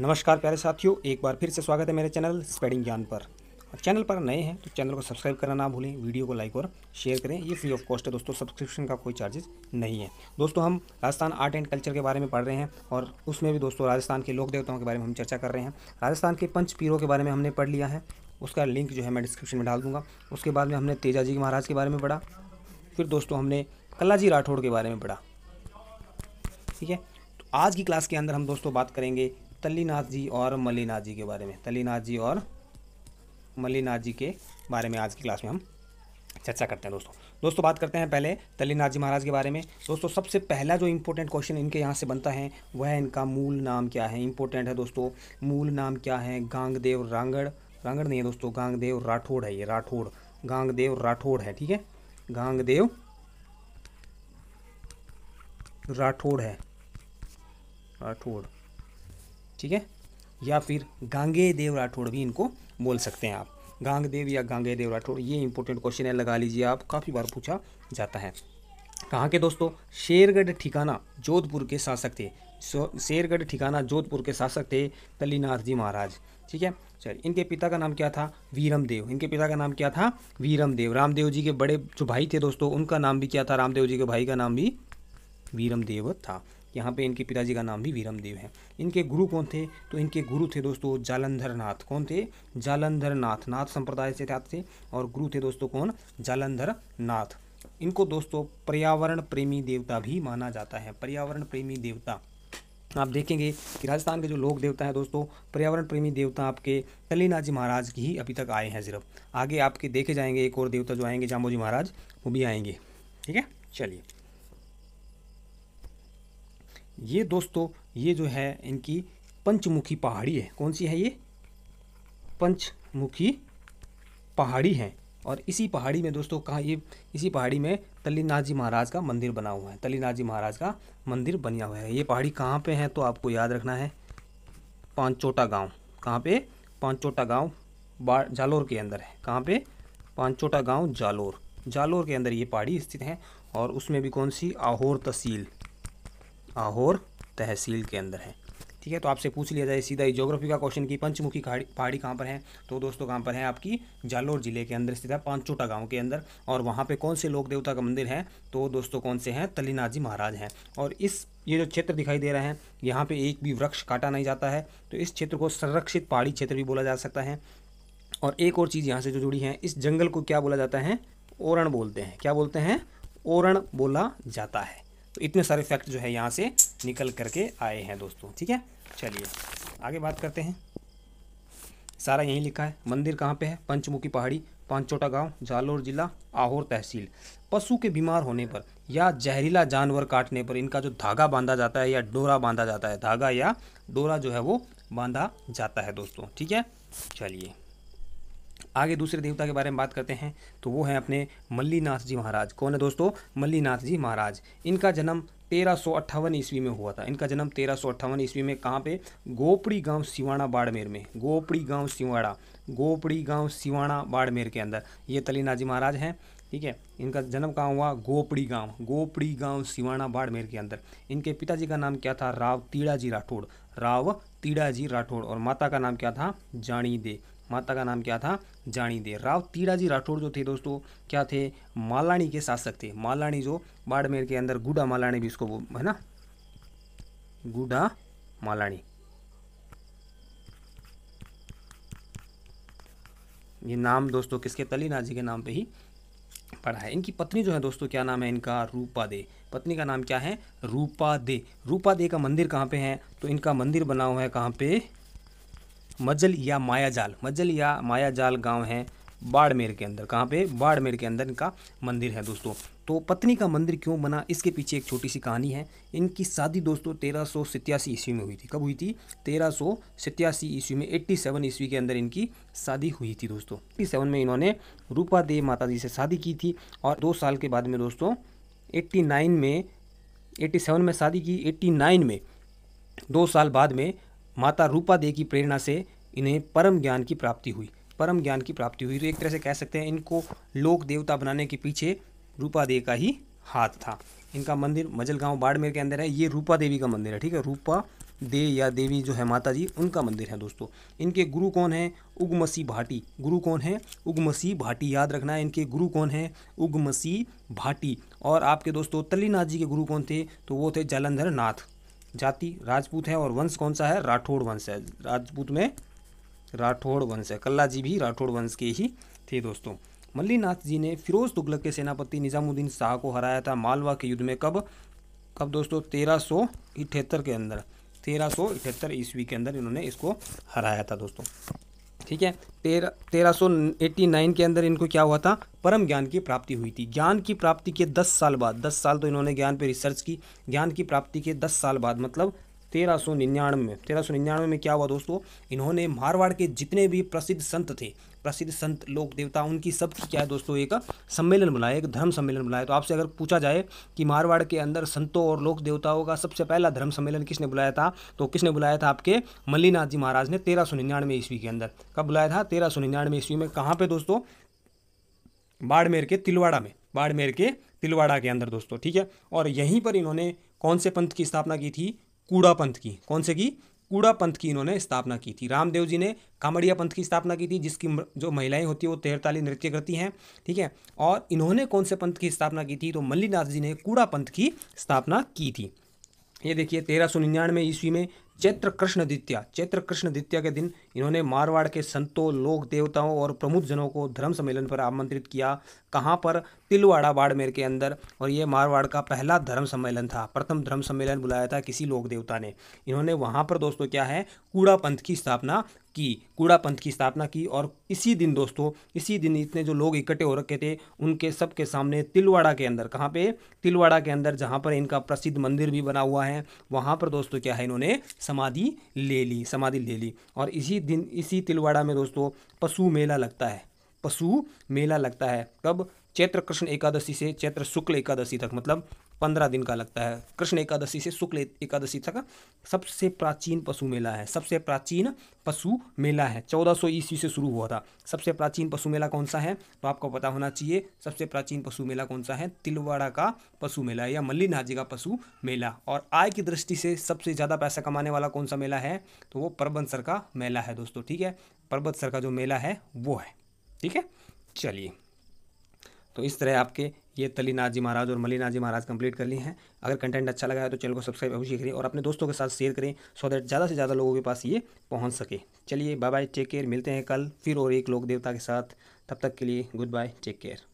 नमस्कार प्यारे साथियों एक बार फिर से स्वागत है मेरे चैनल स्पेडिंग ज्ञान पर और चैनल पर नए हैं तो चैनल को सब्सक्राइब करना ना भूलें वीडियो को लाइक और शेयर करें ये फ्री ऑफ कॉस्ट है दोस्तों सब्सक्रिप्शन का कोई चार्जेस नहीं है दोस्तों हम राजस्थान आर्ट एंड कल्चर के बारे में पढ़ रहे हैं और उसमें भी दोस्तों राजस्थान के लोक देवताओं के बारे में हम चर्चा कर रहे हैं राजस्थान के पंच पीरों के बारे में हमने पढ़ लिया है उसका लिंक जो है मैं डिस्क्रिप्शन में डाल दूँगा उसके बाद में हमने तेजाजी जी महाराज के बारे में पढ़ा फिर दोस्तों हमने कल्लाजी राठौड़ के बारे में पढ़ा ठीक है तो आज की क्लास के अंदर हम दोस्तों बात करेंगे तलीनाथ जी और मल्लीनाथ जी के बारे में तलीनाथ जी और मल्लीनाथ जी के बारे में आज की क्लास में हम चर्चा करते हैं दोस्तों दोस्तों बात करते हैं पहले तल्लीनाथ जी महाराज के बारे में दोस्तों सबसे पहला जो इम्पोर्टेंट क्वेश्चन इनके यहाँ से बनता है वह इनका मूल नाम क्या है इम्पोर्टेंट है दोस्तों मूल नाम क्या है गांगदेव रांगड़ रांगड़ नहीं है दोस्तों गांगदेव राठौड़ है ये राठौड़ गांगदेव राठौड़ है ठीक है गांगदेव राठौड़ है राठौड़ ठीक है या फिर गांगे देव राठौड़ भी इनको बोल सकते हैं आप गांग देव या गांगे देव राठौड़ ये इंपॉर्टेंट क्वेश्चन है लगा लीजिए आप काफ़ी बार पूछा जाता है कहाँ के दोस्तों शेरगढ़ ठिकाना जोधपुर के शासक थे शेरगढ़ ठिकाना जोधपुर के शासक थे तलीनाथ जी महाराज ठीक है चलिए इनके पिता का नाम क्या था वीरम देव इनके पिता का नाम क्या था वीरम देव रामदेव जी के बड़े जो भाई थे दोस्तों उनका नाम भी क्या था रामदेव जी के भाई का नाम भी वीरम देव था यहाँ पे इनके पिताजी का नाम भी वीरम देव है इनके गुरु कौन थे तो इनके गुरु थे दोस्तों जालंधर नाथ कौन थे जालंधर नाथ नाथ संप्रदाय से थे और गुरु थे दोस्तों कौन जालंधर नाथ इनको दोस्तों पर्यावरण प्रेमी देवता भी माना जाता है पर्यावरण प्रेमी देवता आप देखेंगे कि राजस्थान के जो लोक देवता हैं दोस्तों पर्यावरण प्रेमी देवता आपके जी महाराज की ही अभी तक आए हैं सिर्फ आगे आपके देखे जाएंगे एक और देवता जो आएंगे जामोजी महाराज वो भी आएंगे ठीक है चलिए ये दोस्तों ये जो है इनकी पंचमुखी पहाड़ी है कौन सी है ये पंचमुखी पहाड़ी है और इसी पहाड़ी में दोस्तों कहाँ ये इसी पहाड़ी में तल्लीनाथ जी महाराज का मंदिर बना हुआ है तल्लीनाथ जी महाराज का मंदिर बना हुआ है ये पहाड़ी कहाँ पे है तो आपको याद रखना है पांचोटा गांव कहाँ पे पांचोटा गांव जालोर के अंदर है कहाँ पे पांचोटा गांव जालोर जालोर के अंदर ये पहाड़ी स्थित है और उसमें भी कौन सी आहोर तहसील आहोर तहसील के अंदर है ठीक है तो आपसे पूछ लिया जाए सीधा ही जोग्राफी का क्वेश्चन की पंचमुखी पहाड़ी कहाँ पर है तो दोस्तों कहाँ पर है आपकी जालोर जिले के अंदर स्थित है पांचोटा गांव के अंदर और वहाँ पे कौन से लोक देवता का मंदिर है तो दोस्तों कौन से हैं तलीनाजी महाराज हैं और इस ये जो क्षेत्र दिखाई दे रहे हैं यहाँ पे एक भी वृक्ष काटा नहीं जाता है तो इस क्षेत्र को संरक्षित पहाड़ी क्षेत्र भी बोला जा सकता है और एक और चीज़ यहाँ से जो जुड़ी है इस जंगल को क्या बोला जाता है ओरण बोलते हैं क्या बोलते हैं ओरण बोला जाता है तो इतने सारे फैक्ट जो है यहाँ से निकल करके आए हैं दोस्तों ठीक है चलिए आगे बात करते हैं सारा यहीं लिखा है मंदिर कहाँ पे है पंचमुखी पहाड़ी पांचोटा गांव जालोर जिला आहोर तहसील पशु के बीमार होने पर या जहरीला जानवर काटने पर इनका जो धागा बांधा जाता है या डोरा बांधा जाता है धागा या डोरा जो है वो बांधा जाता है दोस्तों ठीक है चलिए आगे दूसरे देवता के बारे में बात करते हैं तो वो हैं अपने मल्लीनाथ जी महाराज कौन है दोस्तों मल्लीनाथ जी महाराज इनका जन्म तेरह सौ अट्ठावन ईस्वी में हुआ था इनका जन्म तेरह सौ अट्ठावन ईस्वी में कहाँ पे गोपड़ी गांव सिवाना बाड़मेर में गोपड़ी गांव सिवाड़ा गोपड़ी गांव सिवाना बाड़मेर के अंदर ये तलीनाथ जी महाराज हैं ठीक है इनका जन्म कहाँ हुआ गोपड़ी गांव गोपड़ी गांव सिवाना बाड़मेर के अंदर इनके पिताजी का नाम क्या था राव जी राठौड़ राव जी राठौड़ और माता का नाम क्या था जानी दे माता का नाम क्या था जानी दे राव तीराजी राठौड़ जो थे दोस्तों क्या थे मालानी के शासक थे मालानी जो बाड़मेर के अंदर गुडा मालानी भी इसको है ना गुडा मालाणी ये नाम दोस्तों किसके तलीना जी के नाम पे ही पड़ा है इनकी पत्नी जो है दोस्तों क्या नाम है इनका रूपा दे पत्नी का नाम क्या है रूपा दे रूपा दे का मंदिर कहाँ पे है तो इनका मंदिर बना हुआ है कहाँ पे मजल या मायाजाल मजल या मायाजाल गांव है बाड़मेर के अंदर कहाँ पे बाड़मेर के अंदर इनका मंदिर है दोस्तों तो पत्नी का मंदिर क्यों बना इसके पीछे एक छोटी सी कहानी है इनकी शादी दोस्तों तेरह सौ सत्यासी ईस्वी में हुई थी कब हुई थी तेरह सौ सत्यासी ईस्वी में एट्टी सेवन ईस्वी के अंदर इनकी शादी हुई थी दोस्तों एट्टी सेवन में इन्होंने रूपा देव माता जी से शादी की थी और दो साल के बाद में दोस्तों एट्टी नाइन में एट्टी सेवन में शादी की एट्टी नाइन में दो साल बाद में माता रूपा दे की प्रेरणा से इन्हें परम ज्ञान की प्राप्ति हुई परम ज्ञान की प्राप्ति हुई तो एक तरह से कह सकते हैं इनको लोक देवता बनाने के पीछे रूपा दे का ही हाथ था इनका मंदिर मजल गांव बाड़मेर के अंदर है ये रूपा देवी का मंदिर है ठीक है रूपा दे या देवी जो है माता जी उनका मंदिर है दोस्तों इनके गुरु कौन है उगमसी भाटी गुरु कौन है उगमसी भाटी याद रखना है इनके गुरु कौन है उगमसी भाटी और आपके दोस्तों तल्लीनाथ जी के गुरु कौन थे तो वो थे जालंधर नाथ जाति राजपूत है और वंश कौन सा है राठौड़ वंश है राजपूत में राठौड़ वंश है कल्ला जी भी राठौड़ वंश के ही थे दोस्तों मल्लीनाथ जी ने फिरोज तुगलक के सेनापति निज़ामुद्दीन शाह को हराया था मालवा के युद्ध में कब कब दोस्तों तेरह सौ के अंदर तेरह सौ ईस्वी के अंदर इन्होंने इसको हराया था दोस्तों ठीक है तेरह तेरह सौ एट्टी नाइन के अंदर इनको क्या हुआ था परम ज्ञान की प्राप्ति हुई थी ज्ञान की प्राप्ति के दस साल बाद दस साल तो इन्होंने ज्ञान पे रिसर्च की ज्ञान की प्राप्ति के दस साल बाद मतलब तेरह सौ निन्यानवे में तेरह सौ निन्यानवे में क्या हुआ दोस्तों इन्होंने मारवाड़ के जितने भी प्रसिद्ध संत थे प्रसिद्ध संत लोक देवता उनकी सब क्या है दोस्तों एक सम्मेलन बनाया एक धर्म सम्मेलन बनाया तो आपसे अगर पूछा जाए कि मारवाड़ के अंदर संतों और लोक देवताओं का सबसे पहला धर्म सम्मेलन किसने बुलाया था तो किसने बुलाया था आपके मल्लीनाथ जी महाराज ने तेरह सौ निन्यानवे ईस्वी के अंदर कब बुलाया था तेरह सौ निन्यानवे ईस्वी में कहाँ पर दोस्तों बाड़मेर के तिलवाड़ा में बाड़मेर के तिलवाड़ा के अंदर दोस्तों ठीक है और यहीं पर इन्होंने कौन से पंथ की स्थापना की थी कूड़ा पंथ की कौन से की कूड़ा पंथ की इन्होंने स्थापना की थी रामदेव जी ने कामड़िया पंथ की स्थापना की थी जिसकी जो महिलाएं होती है वो तेरताली नृत्य करती हैं ठीक है और इन्होंने कौन से पंथ की स्थापना की थी तो मल्लीनाथ जी ने कूड़ा पंथ की स्थापना की थी ये देखिए तेरह सौ निन्यानवे ईस्वी में चैत्र कृष्ण द्वितीय चैत्र कृष्ण द्वितीय के दिन इन्होंने मारवाड़ के संतों लोक देवताओं और प्रमुख जनों को धर्म सम्मेलन पर आमंत्रित किया कहाँ पर तिलवाड़ा बाड़मेर के अंदर और ये मारवाड़ का पहला धर्म सम्मेलन था प्रथम धर्म सम्मेलन बुलाया था किसी लोक देवता ने इन्होंने वहाँ पर दोस्तों क्या है कूड़ा पंथ की स्थापना की कूड़ा पंथ की स्थापना की और इसी दिन दोस्तों इसी दिन इतने जो लोग इकट्ठे हो रखे थे उनके सबके सामने तिलवाड़ा के अंदर कहाँ पे तिलवाड़ा के अंदर जहाँ पर इनका प्रसिद्ध मंदिर भी बना हुआ है वहाँ पर दोस्तों क्या है इन्होंने समाधि ले ली समाधि ले ली और इसी दिन इसी तिलवाड़ा में दोस्तों पशु मेला लगता है पशु मेला लगता है कब चैत्र कृष्ण एकादशी से चैत्र शुक्ल एकादशी तक मतलब पंद्रह दिन का लगता है कृष्ण एकादशी से शुक्ल एकादशी तक सबसे प्राचीन पशु मेला है सबसे प्राचीन पशु मेला है चौदह सौ ईस्वी से शुरू हुआ था सबसे प्राचीन पशु मेला कौन सा है तो आपको पता होना चाहिए सबसे प्राचीन पशु मेला कौन सा है तिलवाड़ा का पशु मेला या मल्लीनाथ जी का पशु मेला और आय की दृष्टि से सबसे ज़्यादा पैसा कमाने वाला कौन सा मेला है तो वो सर का मेला है दोस्तों ठीक है सर का जो मेला है वो है ठीक है चलिए तो इस तरह आपके ये तलीनाथ जी महाराज और मलिनाथ जी महाराज कंप्लीट कर ली हैं अगर कंटेंट अच्छा लगा है तो चैनल को सब्सक्राइब अवश्य करें और अपने दोस्तों के साथ शेयर करें सो दैट ज़्यादा से ज़्यादा लोगों के पास ये पहुँच सके चलिए बाय बाय टेक केयर मिलते हैं कल फिर और एक लोक देवता के साथ तब तक के लिए गुड बाय टेक केयर